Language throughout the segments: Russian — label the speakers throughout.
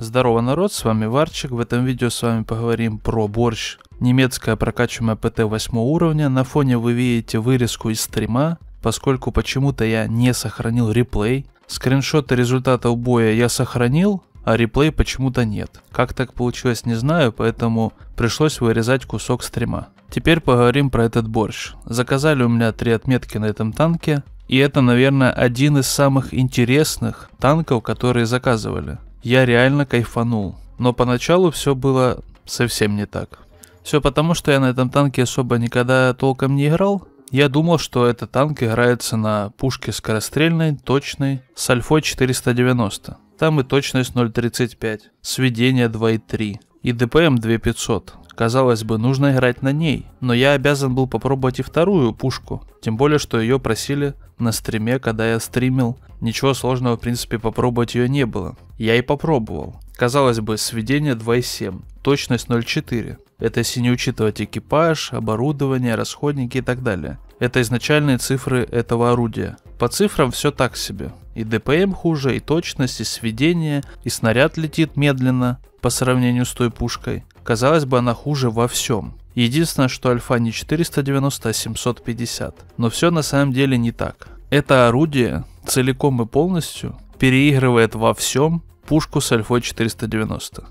Speaker 1: Здорово, народ, с вами Варчик. В этом видео с вами поговорим про борщ. Немецкая прокачиваемая ПТ 8 уровня. На фоне вы видите вырезку из стрима, поскольку почему-то я не сохранил реплей. Скриншоты результатов боя я сохранил, а реплей почему-то нет. Как так получилось, не знаю, поэтому пришлось вырезать кусок стрима. Теперь поговорим про этот борщ. Заказали у меня три отметки на этом танке, и это, наверное, один из самых интересных танков, которые заказывали я реально кайфанул. Но поначалу все было совсем не так. Все потому, что я на этом танке особо никогда толком не играл. Я думал, что этот танк играется на пушке скорострельной, точной, с альфой 490. Там и точность 0.35, сведение 2.3 и ДПМ 2500. Казалось бы, нужно играть на ней, но я обязан был попробовать и вторую пушку, тем более, что ее просили на стриме, когда я стримил. Ничего сложного, в принципе, попробовать ее не было. Я и попробовал. Казалось бы, сведение 2.7, точность 0.4. Это если не учитывать экипаж, оборудование, расходники и так далее. Это изначальные цифры этого орудия. По цифрам все так себе. И ДПМ хуже, и точность, и сведение, и снаряд летит медленно по сравнению с той пушкой. Казалось бы, она хуже во всем. Единственное, что альфа не 490, а 750. Но все на самом деле не так. Это орудие целиком и полностью переигрывает во всем пушку с альфой 490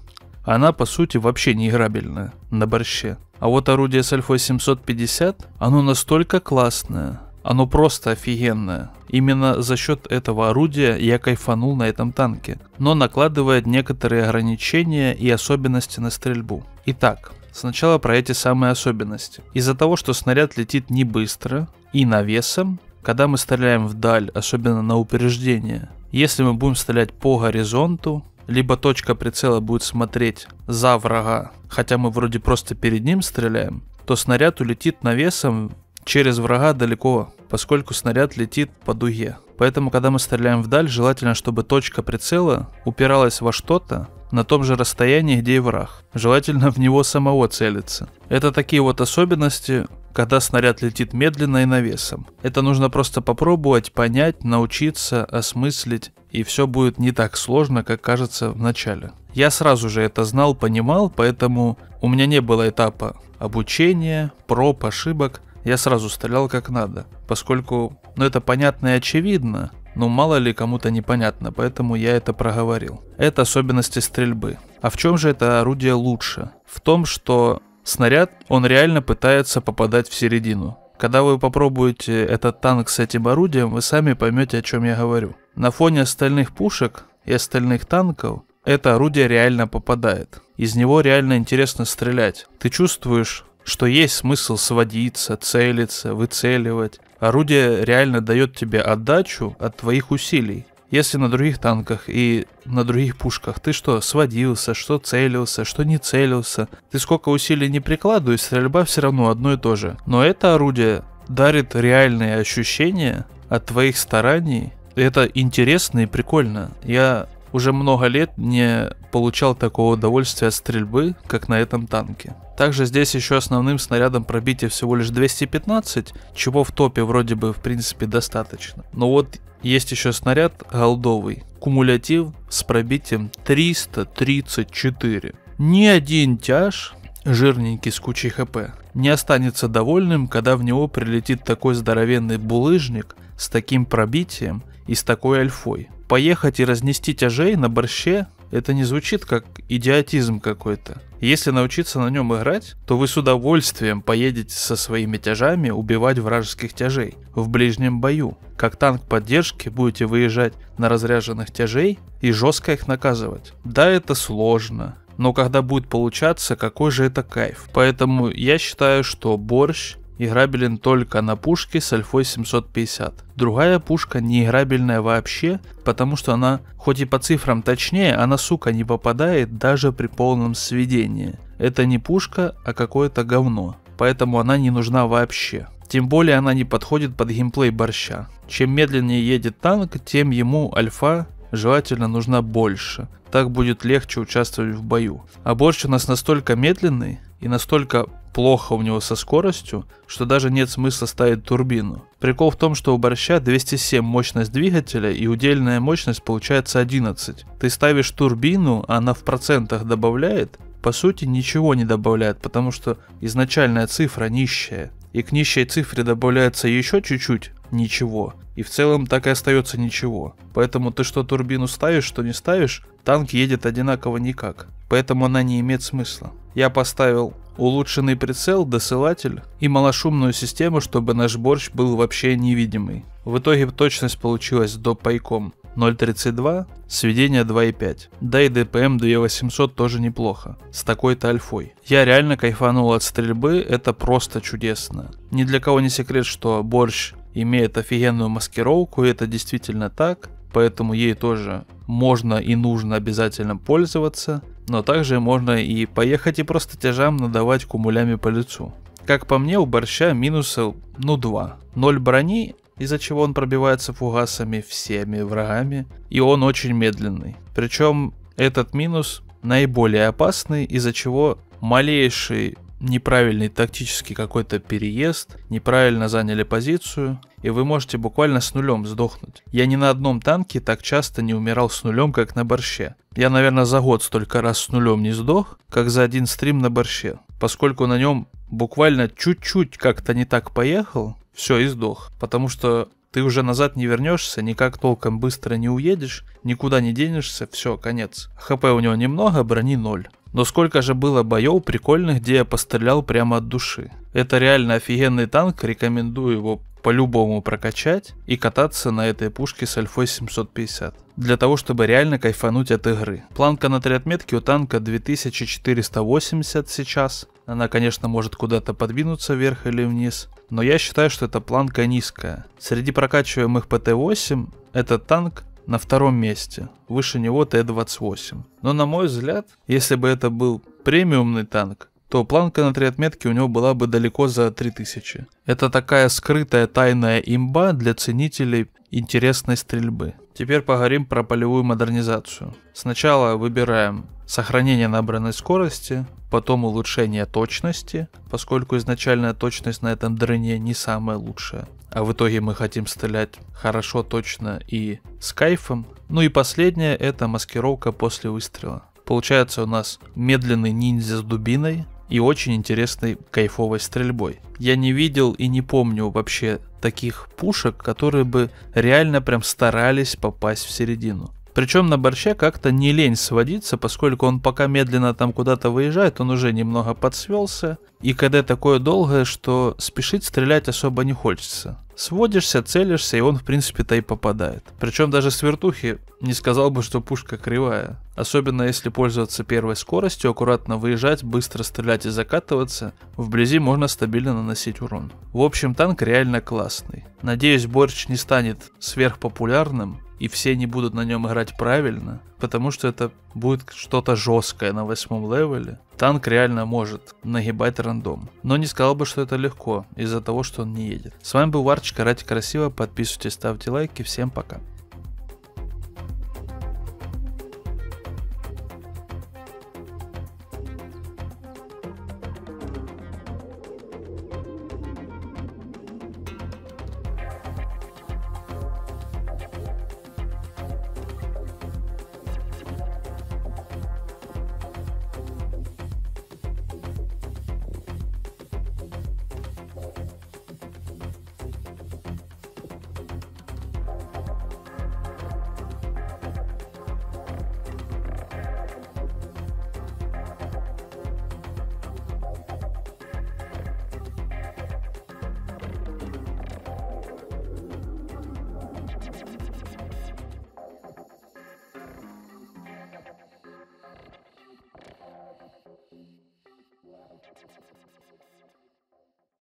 Speaker 1: она по сути вообще не играбельна на борще. А вот орудие с альфой 750, оно настолько классное, оно просто офигенное. Именно за счет этого орудия я кайфанул на этом танке, но накладывает некоторые ограничения и особенности на стрельбу. Итак, сначала про эти самые особенности. Из-за того, что снаряд летит не быстро и навесом, когда мы стреляем вдаль, особенно на упреждение, если мы будем стрелять по горизонту, либо точка прицела будет смотреть за врага, хотя мы вроде просто перед ним стреляем, то снаряд улетит навесом через врага далеко, поскольку снаряд летит по дуге. Поэтому, когда мы стреляем вдаль, желательно, чтобы точка прицела упиралась во что-то на том же расстоянии, где и враг. Желательно в него самого целиться. Это такие вот особенности, когда снаряд летит медленно и навесом. Это нужно просто попробовать, понять, научиться, осмыслить и все будет не так сложно, как кажется в начале. Я сразу же это знал, понимал, поэтому у меня не было этапа обучения, проб, ошибок. Я сразу стрелял как надо, поскольку, ну это понятно и очевидно, но мало ли кому-то непонятно, поэтому я это проговорил. Это особенности стрельбы. А в чем же это орудие лучше? В том, что снаряд, он реально пытается попадать в середину. Когда вы попробуете этот танк с этим орудием, вы сами поймете, о чем я говорю. На фоне остальных пушек и остальных танков это орудие реально попадает. Из него реально интересно стрелять. Ты чувствуешь, что есть смысл сводиться, целиться, выцеливать. Орудие реально дает тебе отдачу от твоих усилий. Если на других танках и на других пушках ты что, сводился, что целился, что не целился, ты сколько усилий не прикладываешь, стрельба все равно одно и то же. Но это орудие дарит реальные ощущения от твоих стараний это интересно и прикольно. Я уже много лет не получал такого удовольствия от стрельбы, как на этом танке. Также здесь еще основным снарядом пробития всего лишь 215, чего в топе вроде бы в принципе достаточно. Но вот есть еще снаряд голдовый, кумулятив с пробитием 334. Ни один тяж, жирненький с кучей хп, не останется довольным, когда в него прилетит такой здоровенный булыжник с таким пробитием, и с такой альфой. Поехать и разнести тяжей на борще это не звучит как идиотизм какой-то. Если научиться на нем играть, то вы с удовольствием поедете со своими тяжами убивать вражеских тяжей в ближнем бою. Как танк поддержки будете выезжать на разряженных тяжей и жестко их наказывать. Да, это сложно, но когда будет получаться, какой же это кайф. Поэтому я считаю, что борщ играбелен только на пушке с альфой 750. Другая пушка не играбельная вообще, потому что она, хоть и по цифрам точнее, она сука не попадает даже при полном сведении. Это не пушка, а какое-то говно. Поэтому она не нужна вообще. Тем более она не подходит под геймплей борща. Чем медленнее едет танк, тем ему альфа желательно нужна больше. Так будет легче участвовать в бою. А борщ у нас настолько медленный и настолько плохо у него со скоростью, что даже нет смысла ставить турбину. Прикол в том, что у борща 207 мощность двигателя и удельная мощность получается 11. Ты ставишь турбину, она в процентах добавляет, по сути ничего не добавляет, потому что изначальная цифра нищая. И к нищей цифре добавляется еще чуть-чуть, ничего. И в целом так и остается ничего. Поэтому ты что турбину ставишь, что не ставишь, танк едет одинаково никак. Поэтому она не имеет смысла. Я поставил улучшенный прицел, досылатель и малошумную систему, чтобы наш борщ был вообще невидимый. В итоге точность получилась до пайком 0.32, сведение 2.5. Да и ДПМ 2800 тоже неплохо, с такой-то альфой. Я реально кайфанул от стрельбы, это просто чудесно. Ни для кого не секрет, что борщ имеет офигенную маскировку, и это действительно так, поэтому ей тоже можно и нужно обязательно пользоваться но также можно и поехать и просто тяжам надавать кумулями по лицу. Как по мне, у борща минуса, э, ну 2. 0 брони, из-за чего он пробивается фугасами всеми врагами, и он очень медленный. Причем этот минус наиболее опасный, из-за чего малейший неправильный тактический какой-то переезд, неправильно заняли позицию, и вы можете буквально с нулем сдохнуть. Я ни на одном танке так часто не умирал с нулем, как на борще. Я, наверное, за год столько раз с нулем не сдох, как за один стрим на борще, поскольку на нем буквально чуть-чуть как-то не так поехал, все, и сдох. Потому что ты уже назад не вернешься, никак толком быстро не уедешь, никуда не денешься, все, конец. ХП у него немного, брони ноль. Но сколько же было боев прикольных, где я пострелял прямо от души. Это реально офигенный танк, рекомендую его по-любому прокачать и кататься на этой пушке с альфой 750. Для того, чтобы реально кайфануть от игры. Планка на три отметки у танка 2480 сейчас, она, конечно, может куда-то подвинуться вверх или вниз, но я считаю, что эта планка низкая. Среди прокачиваемых ПТ-8 этот танк на втором месте, выше него Т-28. Но на мой взгляд, если бы это был премиумный танк, то планка на три отметки у него была бы далеко за 3000. Это такая скрытая тайная имба для ценителей интересной стрельбы. Теперь поговорим про полевую модернизацию. Сначала выбираем сохранение набранной скорости, потом улучшение точности, поскольку изначальная точность на этом дроне не самая лучшая. А в итоге мы хотим стрелять хорошо, точно и с кайфом. Ну и последнее это маскировка после выстрела. Получается у нас медленный ниндзя с дубиной, и очень интересной кайфовой стрельбой. Я не видел и не помню вообще таких пушек, которые бы реально прям старались попасть в середину. Причем на Борще как-то не лень сводиться, поскольку он пока медленно там куда-то выезжает, он уже немного подсвелся. И когда такое долгое, что спешить стрелять особо не хочется. Сводишься, целишься, и он в принципе-то и попадает. Причем даже с вертухи не сказал бы, что пушка кривая. Особенно если пользоваться первой скоростью, аккуратно выезжать, быстро стрелять и закатываться, вблизи можно стабильно наносить урон. В общем, танк реально классный. Надеюсь, борщ не станет сверхпопулярным, и все не будут на нем играть правильно, потому что это будет что-то жесткое на восьмом левеле. Танк реально может нагибать рандом. Но не сказал бы, что это легко, из-за того, что он не едет. С вами был Варчик, карате красиво, подписывайтесь, ставьте лайки, всем пока.